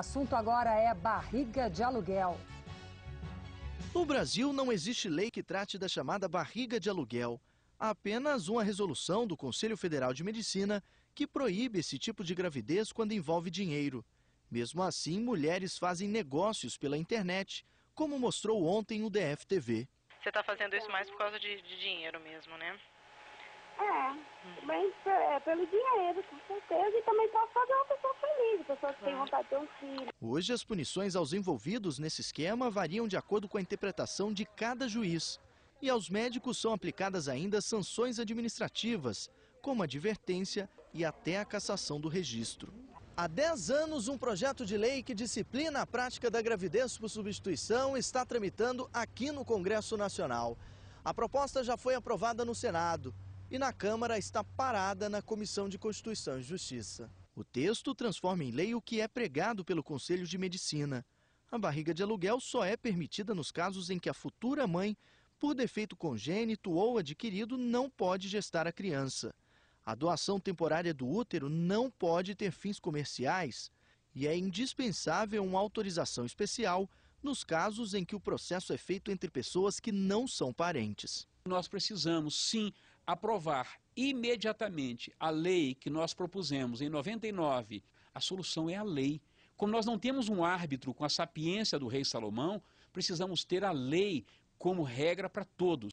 Assunto agora é barriga de aluguel. No Brasil não existe lei que trate da chamada barriga de aluguel. Há apenas uma resolução do Conselho Federal de Medicina que proíbe esse tipo de gravidez quando envolve dinheiro. Mesmo assim, mulheres fazem negócios pela internet, como mostrou ontem o DFTV. Você está fazendo isso mais por causa de, de dinheiro mesmo, né? É, hum. mas é pelo dinheiro, com certeza. Hoje, as punições aos envolvidos nesse esquema variam de acordo com a interpretação de cada juiz. E aos médicos são aplicadas ainda sanções administrativas, como advertência e até a cassação do registro. Há 10 anos, um projeto de lei que disciplina a prática da gravidez por substituição está tramitando aqui no Congresso Nacional. A proposta já foi aprovada no Senado e na Câmara está parada na Comissão de Constituição e Justiça. O texto transforma em lei o que é pregado pelo Conselho de Medicina. A barriga de aluguel só é permitida nos casos em que a futura mãe, por defeito congênito ou adquirido, não pode gestar a criança. A doação temporária do útero não pode ter fins comerciais e é indispensável uma autorização especial nos casos em que o processo é feito entre pessoas que não são parentes. Nós precisamos, sim, aprovar imediatamente a lei que nós propusemos em 99, a solução é a lei. Como nós não temos um árbitro com a sapiência do rei Salomão, precisamos ter a lei como regra para todos.